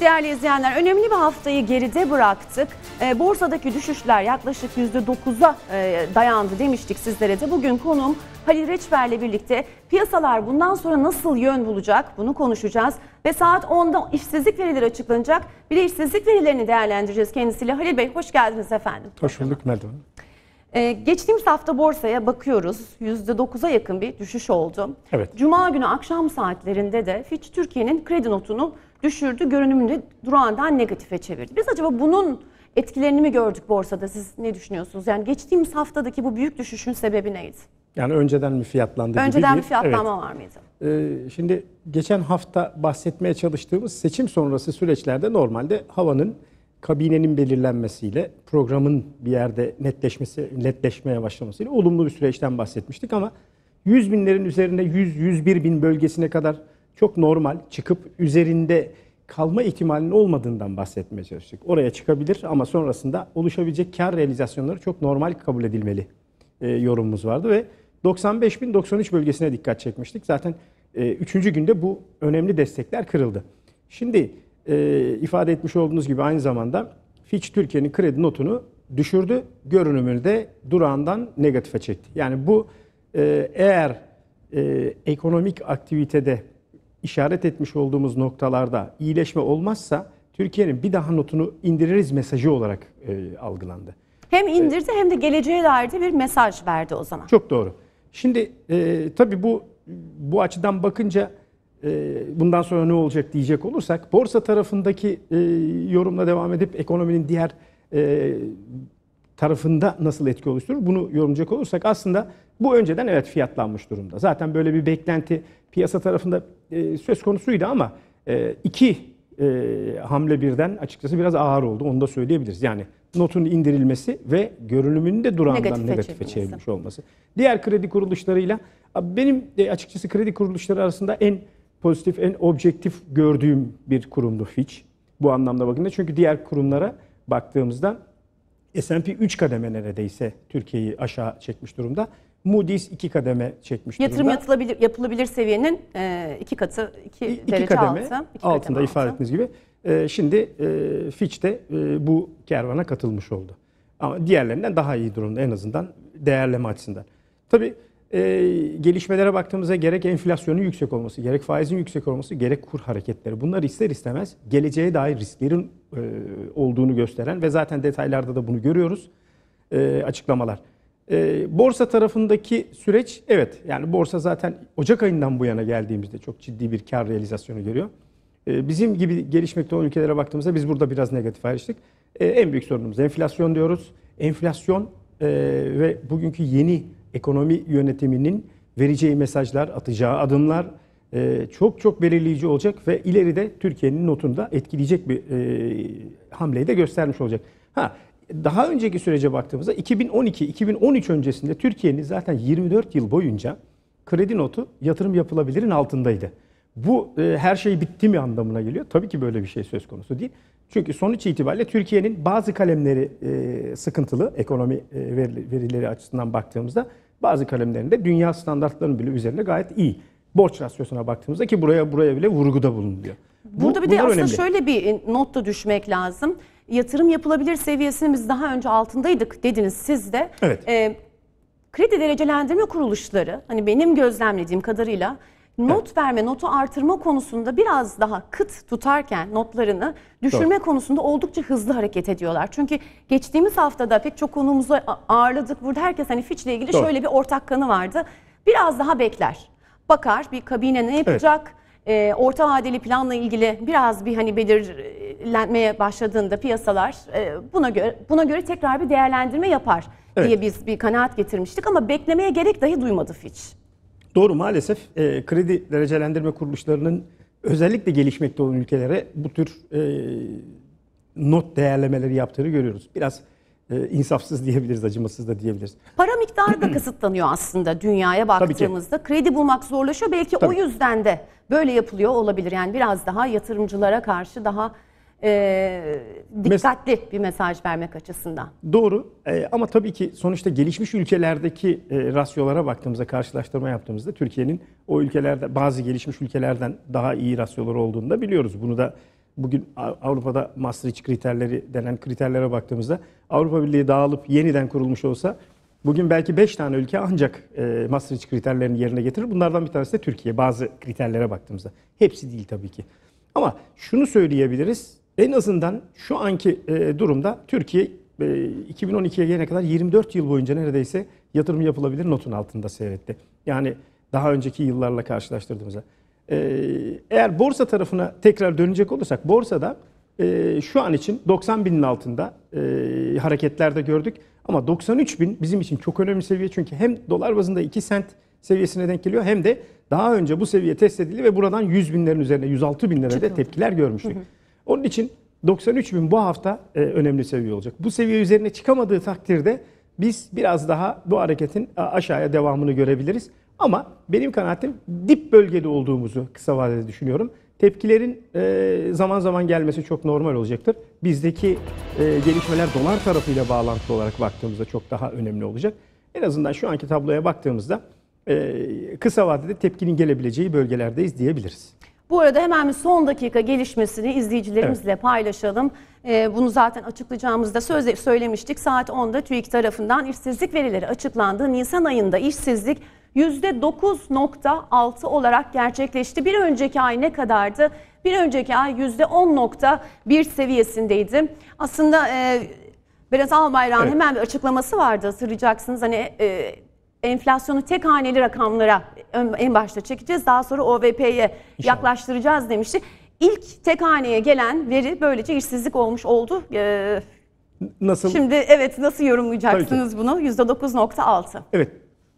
Evet değerli izleyenler önemli bir haftayı geride bıraktık. E, borsadaki düşüşler yaklaşık %9'a e, dayandı demiştik sizlere de. Bugün konuğum Halil Reçber'le birlikte piyasalar bundan sonra nasıl yön bulacak bunu konuşacağız. Ve saat 10'da işsizlik verileri açıklanacak. Bir de işsizlik verilerini değerlendireceğiz kendisiyle. Halil Bey hoş geldiniz efendim. Hoş bulduk Melda Hanım. Ee, geçtiğimiz hafta borsaya bakıyoruz. %9'a yakın bir düşüş oldu. Evet. Cuma günü akşam saatlerinde de Fitch Türkiye'nin kredi notunu düşürdü, görünümünü durağından negatife çevirdi. Biz acaba bunun etkilerini mi gördük borsada? Siz ne düşünüyorsunuz? Yani geçtiğimiz haftadaki bu büyük düşüşün sebebi neydi? Yani önceden mi fiyatlandı? Önceden gibi bir fiyatlanma evet. var mıydı? Ee, şimdi geçen hafta bahsetmeye çalıştığımız seçim sonrası süreçlerde normalde havanın kabinenin belirlenmesiyle programın bir yerde netleşmesi netleşmeye başlamasıyla olumlu bir süreçten bahsetmiştik ama 100 binlerin üzerinde 100-101 bin bölgesine kadar çok normal çıkıp üzerinde kalma ihtimalinin olmadığından bahsetmeye çalıştık. Oraya çıkabilir ama sonrasında oluşabilecek kar realizasyonları çok normal kabul edilmeli e, yorumumuz vardı ve 95.093 bölgesine dikkat çekmiştik. Zaten e, üçüncü günde bu önemli destekler kırıldı. Şimdi e, ifade etmiş olduğunuz gibi aynı zamanda Fitch Türkiye'nin kredi notunu düşürdü. Görünümünü de durağından negatife çekti. Yani bu e, eğer e, ekonomik aktivitede işaret etmiş olduğumuz noktalarda iyileşme olmazsa Türkiye'nin bir daha notunu indiririz mesajı olarak e, algılandı. Hem e, indirdi hem de geleceğe dair de bir mesaj verdi o zaman. Çok doğru. Şimdi e, tabii bu bu açıdan bakınca e, bundan sonra ne olacak diyecek olursak borsa tarafındaki e, yorumla devam edip ekonominin diğer e, tarafında nasıl etki oluşturur? Bunu yorumlayacak olursak aslında bu önceden evet fiyatlanmış durumda. Zaten böyle bir beklenti piyasa tarafında e, söz konusuydu ama e, iki e, hamle birden açıkçası biraz ağır oldu. Onu da söyleyebiliriz. Yani notun indirilmesi ve görünümünde de durandan negatife çevirmiş olması. Diğer kredi kuruluşlarıyla benim e, açıkçası kredi kuruluşları arasında en pozitif, en objektif gördüğüm bir kurumdu Fitch. Bu anlamda bakınca çünkü diğer kurumlara baktığımızda S&P 3 kademe neredeyse Türkiye'yi aşağı çekmiş durumda. Moody's 2 kademe çekmiş Yatırım durumda. Yatırım yapılabilir, seviyenin 2 e, katı, 2 derece kademe, altı. Iki altında kademe ifade ettiğiniz gibi. E, şimdi e, Fitch de e, bu kervana katılmış oldu. Ama diğerlerinden daha iyi durumda en azından değerleme açısından. Tabii e, gelişmelere baktığımızda gerek enflasyonun yüksek olması, gerek faizin yüksek olması, gerek kur hareketleri bunlar ister istemez geleceğe dair risklerin e, olduğunu gösteren ve zaten detaylarda da bunu görüyoruz e, açıklamalar. E, borsa tarafındaki süreç evet yani borsa zaten Ocak ayından bu yana geldiğimizde çok ciddi bir kar realizasyonu görüyor. E, bizim gibi gelişmekte olan ülkelere baktığımızda biz burada biraz negatif ayrıştık. E, en büyük sorunumuz enflasyon diyoruz. Enflasyon e, ve bugünkü yeni ekonomi yönetiminin vereceği mesajlar, atacağı adımlar e, çok çok belirleyici olacak ve ileride Türkiye'nin notunda etkileyecek bir e, hamleyi de göstermiş olacak. Ha daha önceki sürece baktığımızda 2012-2013 öncesinde Türkiye'nin zaten 24 yıl boyunca kredi notu yatırım yapılabilirin altındaydı. Bu e, her şey bitti mi anlamına geliyor. Tabii ki böyle bir şey söz konusu değil. Çünkü sonuç itibariyle Türkiye'nin bazı kalemleri e, sıkıntılı ekonomi e, verileri açısından baktığımızda bazı kalemlerinde dünya standartlarının bile üzerinde gayet iyi. Borç rasyosuna baktığımızda ki buraya buraya bile vurguda bulunuyor. Burada Bu, bir de aslında önemli. şöyle bir e, not da düşmek lazım. Yatırım yapılabilir seviyesimiz daha önce altındaydık dediniz siz de. Evet. Ee, kredi derecelendirme kuruluşları hani benim gözlemlediğim kadarıyla not verme, notu artırma konusunda biraz daha kıt tutarken notlarını düşürme Doğru. konusunda oldukça hızlı hareket ediyorlar. Çünkü geçtiğimiz haftada pek çok konuğumuzu ağırladık. Burada herkes hani Fitch'le ilgili Doğru. şöyle bir ortak kanı vardı. Biraz daha bekler. Bakar bir kabine ne yapacak? Evet e, orta vadeli planla ilgili biraz bir hani belirlenmeye başladığında piyasalar e, buna göre buna göre tekrar bir değerlendirme yapar evet. diye biz bir kanaat getirmiştik ama beklemeye gerek dahi duymadı Fitch. Doğru maalesef e, kredi derecelendirme kuruluşlarının özellikle gelişmekte olan ülkelere bu tür e, not değerlemeleri yaptığını görüyoruz. Biraz e, insafsız diyebiliriz, acımasız da diyebiliriz. Para miktarı da kısıtlanıyor aslında dünyaya baktığımızda. Kredi bulmak zorlaşıyor. Belki Tabii. o yüzden de böyle yapılıyor olabilir. Yani biraz daha yatırımcılara karşı daha e, dikkatli Mes- bir mesaj vermek açısından. Doğru e, ama tabii ki sonuçta gelişmiş ülkelerdeki e, rasyolara baktığımızda, karşılaştırma yaptığımızda Türkiye'nin o ülkelerde bazı gelişmiş ülkelerden daha iyi rasyoları olduğunu da biliyoruz. Bunu da bugün Avrupa'da Maastricht kriterleri denen kriterlere baktığımızda Avrupa Birliği dağılıp yeniden kurulmuş olsa bugün belki 5 tane ülke ancak e, Maastricht kriterlerini yerine getirir. Bunlardan bir tanesi de Türkiye bazı kriterlere baktığımızda. Hepsi değil tabii ki. Ama şunu söyleyebiliriz. En azından şu anki e, durumda Türkiye e, 2012'ye gelene kadar 24 yıl boyunca neredeyse yatırım yapılabilir notun altında seyretti. Yani daha önceki yıllarla karşılaştırdığımızda. E, eğer borsa tarafına tekrar dönecek olursak borsada e, şu an için 90 binin altında hareketlerde gördük. Ama 93 bin bizim için çok önemli seviye çünkü hem dolar bazında 2 sent seviyesine denk geliyor hem de daha önce bu seviye test edildi ve buradan 100 binlerin üzerine 106 binlere de tepkiler görmüştük. Hı hı. Onun için 93 bin bu hafta e, önemli seviye olacak. Bu seviye üzerine çıkamadığı takdirde biz biraz daha bu hareketin e, aşağıya devamını görebiliriz. Ama benim kanaatim dip bölgede olduğumuzu kısa vadede düşünüyorum. Tepkilerin e, zaman zaman gelmesi çok normal olacaktır. Bizdeki e, gelişmeler dolar tarafıyla bağlantılı olarak baktığımızda çok daha önemli olacak. En azından şu anki tabloya baktığımızda e, kısa vadede tepkinin gelebileceği bölgelerdeyiz diyebiliriz. Bu arada hemen bir son dakika gelişmesini izleyicilerimizle evet. paylaşalım. Ee, bunu zaten açıklayacağımızda söz söylemiştik. Saat 10'da TÜİK tarafından işsizlik verileri açıklandı. Nisan ayında işsizlik %9.6 olarak gerçekleşti. Bir önceki ay ne kadardı? Bir önceki ay %10.1 seviyesindeydi. Aslında e, Berat Albayrak'ın evet. hemen bir açıklaması vardı hatırlayacaksınız. Hani e, enflasyonu tek haneli rakamlara en başta çekeceğiz. Daha sonra OVP'ye yaklaştıracağız demişti. İlk tek haneye gelen veri böylece işsizlik olmuş oldu. Ee, nasıl? Şimdi evet nasıl yorumlayacaksınız bunu? %9.6. Evet.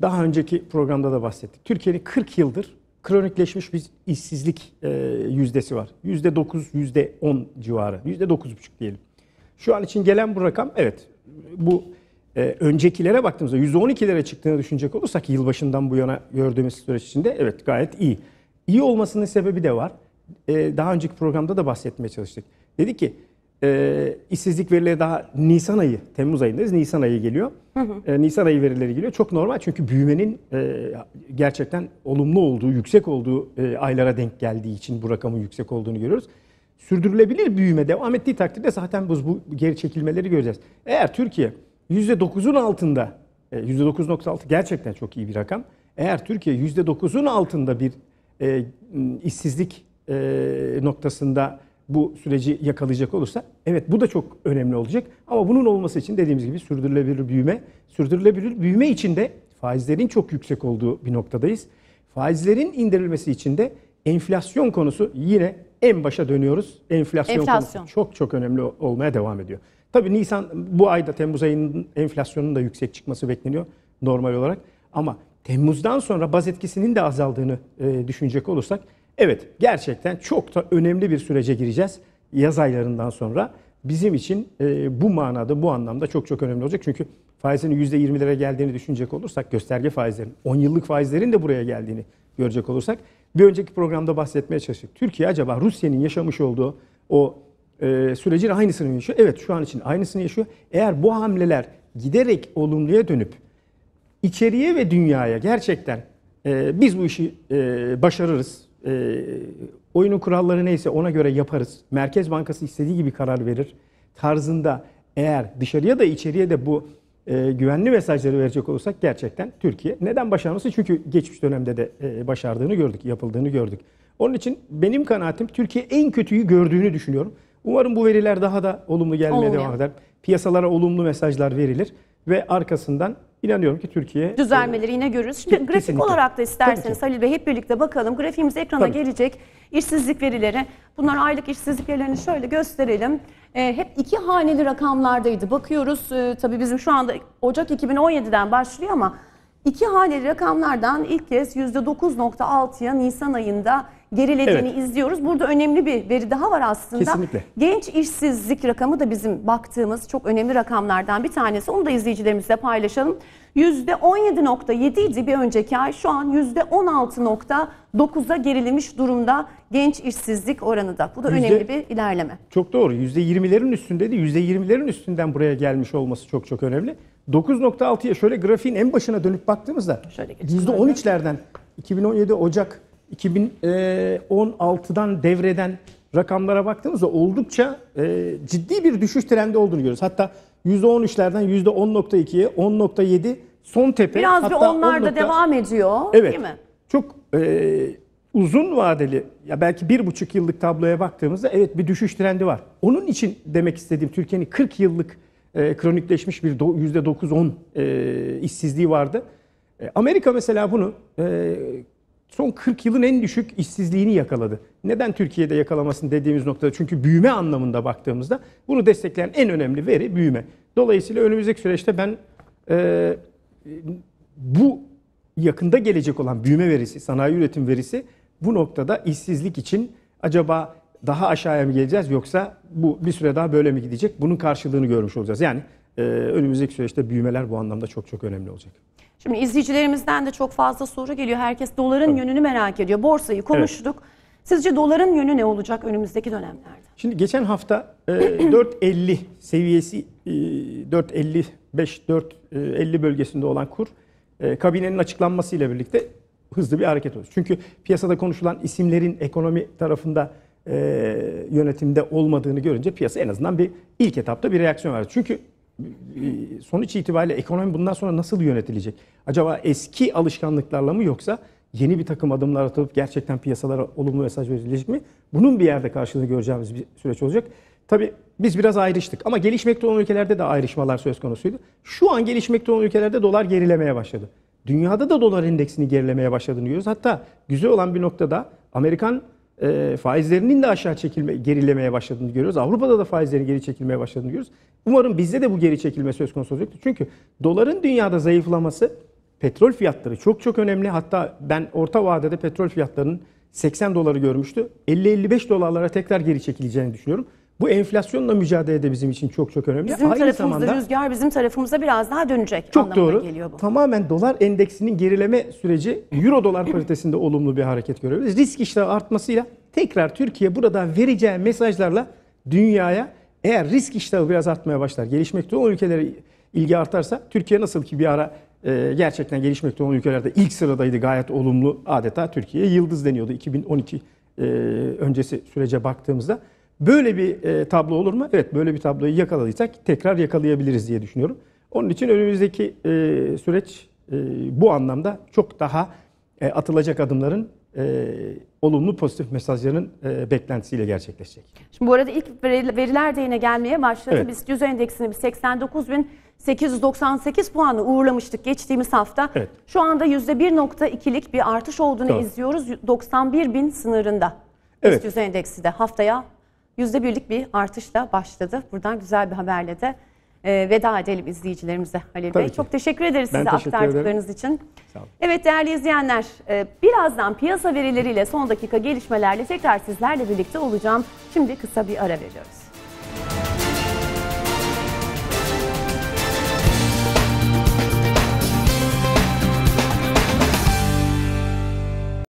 Daha önceki programda da bahsettik. Türkiye'nin 40 yıldır kronikleşmiş bir işsizlik e, yüzdesi var. %9, %10 civarı. %9,5 diyelim. Şu an için gelen bu rakam evet bu ee, öncekilere baktığımızda %12'lere çıktığını düşünecek olursak yılbaşından bu yana gördüğümüz süreç içinde evet gayet iyi. İyi olmasının sebebi de var. Ee, daha önceki programda da bahsetmeye çalıştık. Dedi ki ee, işsizlik verileri daha Nisan ayı, Temmuz ayındayız. Nisan ayı geliyor. Hı hı. Nisan ayı verileri geliyor. Çok normal çünkü büyümenin e, gerçekten olumlu olduğu, yüksek olduğu e, aylara denk geldiği için bu rakamın yüksek olduğunu görüyoruz sürdürülebilir büyüme devam ettiği takdirde zaten bu, bu geri çekilmeleri göreceğiz. Eğer Türkiye %9'un altında %9.6 e, gerçekten çok iyi bir rakam. Eğer Türkiye %9'un altında bir e, işsizlik e, noktasında bu süreci yakalayacak olursa evet bu da çok önemli olacak. Ama bunun olması için dediğimiz gibi sürdürülebilir büyüme, sürdürülebilir büyüme için de faizlerin çok yüksek olduğu bir noktadayız. Faizlerin indirilmesi için de enflasyon konusu yine en başa dönüyoruz. Enflasyon, enflasyon. konusu çok çok önemli olmaya devam ediyor. Tabii Nisan bu ayda Temmuz ayının enflasyonun da yüksek çıkması bekleniyor normal olarak. Ama Temmuz'dan sonra baz etkisinin de azaldığını e, düşünecek olursak evet gerçekten çok da önemli bir sürece gireceğiz yaz aylarından sonra. Bizim için e, bu manada bu anlamda çok çok önemli olacak. Çünkü faizin %20'lere geldiğini düşünecek olursak gösterge faizlerin 10 yıllık faizlerin de buraya geldiğini görecek olursak bir önceki programda bahsetmeye çalıştık. Türkiye acaba Rusya'nın yaşamış olduğu o e, sürecin aynısını yaşıyor. Evet şu an için aynısını yaşıyor. Eğer bu hamleler giderek olumluya dönüp içeriye ve dünyaya gerçekten e, biz bu işi e, başarırız. E, oyunun kuralları neyse ona göre yaparız. Merkez Bankası istediği gibi karar verir tarzında eğer dışarıya da içeriye de bu e, güvenli mesajları verecek olursak gerçekten Türkiye neden başarması? Çünkü geçmiş dönemde de e, başardığını gördük, yapıldığını gördük. Onun için benim kanaatim Türkiye en kötüyü gördüğünü düşünüyorum. Umarım bu veriler daha da olumlu gelmeye Olmuyor. devam eder. Piyasalara olumlu mesajlar verilir ve arkasından inanıyorum ki Türkiye e, düzelmeleri yine görürüz. Şimdi grafik kesinlikle. olarak da isterseniz Halil Bey hep birlikte bakalım. Grafiğimiz ekrana Tabii. gelecek. İşsizlik verileri. Bunlar aylık işsizlik verilerini şöyle gösterelim. E, hep iki haneli rakamlardaydı. Bakıyoruz e, tabii bizim şu anda Ocak 2017'den başlıyor ama iki haneli rakamlardan ilk kez %9.6'ya Nisan ayında gerilediğini evet. izliyoruz. Burada önemli bir veri daha var aslında. Kesinlikle. Genç işsizlik rakamı da bizim baktığımız çok önemli rakamlardan bir tanesi. Onu da izleyicilerimizle paylaşalım. %17.7 idi bir önceki ay. Şu an %16.9'a gerilemiş durumda genç işsizlik oranı da. Bu da Yüzde, önemli bir ilerleme. Çok doğru. %20'lerin üstünde de %20'lerin üstünden buraya gelmiş olması çok çok önemli. 9.6'ya şöyle grafiğin en başına dönüp baktığımızda şöyle %13'lerden 2017 Ocak 2016'dan e, devreden rakamlara baktığımızda oldukça e, ciddi bir düşüş trendi olduğunu görüyoruz. Hatta %13'lerden %10.2'ye 10.7 son tepe. Biraz hatta bir onlar da devam ediyor evet, değil mi? Çok e, uzun vadeli ya belki bir buçuk yıllık tabloya baktığımızda evet bir düşüş trendi var. Onun için demek istediğim Türkiye'nin 40 yıllık e, kronikleşmiş bir %9-10 e, işsizliği vardı. E, Amerika mesela bunu e, son 40 yılın en düşük işsizliğini yakaladı. Neden Türkiye'de yakalamasın dediğimiz noktada çünkü büyüme anlamında baktığımızda bunu destekleyen en önemli veri büyüme. Dolayısıyla önümüzdeki süreçte ben e, bu yakında gelecek olan büyüme verisi, sanayi üretim verisi bu noktada işsizlik için acaba daha aşağıya mı geleceğiz yoksa bu bir süre daha böyle mi gidecek? Bunun karşılığını görmüş olacağız. Yani ee, önümüzdeki süreçte büyümeler bu anlamda çok çok önemli olacak. Şimdi izleyicilerimizden de çok fazla soru geliyor. Herkes doların Tabii. yönünü merak ediyor. Borsayı konuştuk. Evet. Sizce doların yönü ne olacak önümüzdeki dönemlerde? Şimdi geçen hafta 4.50 e, seviyesi 4.55 e, 4.50 bölgesinde olan kur e, kabinenin açıklanmasıyla birlikte hızlı bir hareket oldu. Çünkü piyasada konuşulan isimlerin ekonomi tarafında e, yönetimde olmadığını görünce piyasa en azından bir ilk etapta bir reaksiyon verdi. Çünkü e, sonuç itibariyle ekonomi bundan sonra nasıl yönetilecek? Acaba eski alışkanlıklarla mı yoksa yeni bir takım adımlar atılıp gerçekten piyasalara olumlu mesaj verilecek mi? Bunun bir yerde karşılığını göreceğimiz bir süreç olacak. Tabii biz biraz ayrıştık ama gelişmekte olan ülkelerde de ayrışmalar söz konusuydu. Şu an gelişmekte olan ülkelerde dolar gerilemeye başladı. Dünyada da dolar endeksini gerilemeye başladığını görüyoruz. Hatta güzel olan bir noktada Amerikan e, faizlerinin de aşağı çekilme, gerilemeye başladığını görüyoruz. Avrupa'da da faizlerin geri çekilmeye başladığını görüyoruz. Umarım bizde de bu geri çekilme söz konusu olacaktır. Çünkü doların dünyada zayıflaması petrol fiyatları çok çok önemli. Hatta ben orta vadede petrol fiyatlarının 80 doları görmüştü. 50-55 dolarlara tekrar geri çekileceğini düşünüyorum. Bu enflasyonla mücadelede bizim için çok çok önemli. Bizim Aynı tarafımızda zamanda, rüzgar bizim tarafımıza biraz daha dönecek çok doğru. geliyor bu. Tamamen dolar endeksinin gerileme süreci euro dolar paritesinde olumlu bir hareket görüyoruz. Risk iştahı artmasıyla tekrar Türkiye burada vereceği mesajlarla dünyaya eğer risk iştahı biraz artmaya başlar, gelişmekte olan ülkelere ilgi artarsa Türkiye nasıl ki bir ara e, gerçekten gelişmekte olan ülkelerde ilk sıradaydı gayet olumlu adeta Türkiye yıldız deniyordu 2012 e, öncesi sürece baktığımızda. Böyle bir e, tablo olur mu? Evet böyle bir tabloyu yakaladıysak tekrar yakalayabiliriz diye düşünüyorum. Onun için önümüzdeki e, süreç e, bu anlamda çok daha e, atılacak adımların e, olumlu pozitif mesajların e, beklentisiyle gerçekleşecek. Şimdi bu arada ilk veriler de yine gelmeye başladı. Evet. Biz düz endeksini 89.898 puanı uğurlamıştık geçtiğimiz hafta. Evet. Şu anda %1.2'lik bir artış olduğunu Doğru. izliyoruz. 91.000 sınırında. Evet. Düz endeksi de haftaya %1'lik bir artışla başladı. Buradan güzel bir haberle de e, veda edelim izleyicilerimize Halil Tabii Bey. Ki. Çok teşekkür ederiz ben size teşekkür aktardıklarınız ederim. için. Sağ Evet değerli izleyenler e, birazdan piyasa verileriyle son dakika gelişmelerle tekrar sizlerle birlikte olacağım. Şimdi kısa bir ara veriyoruz.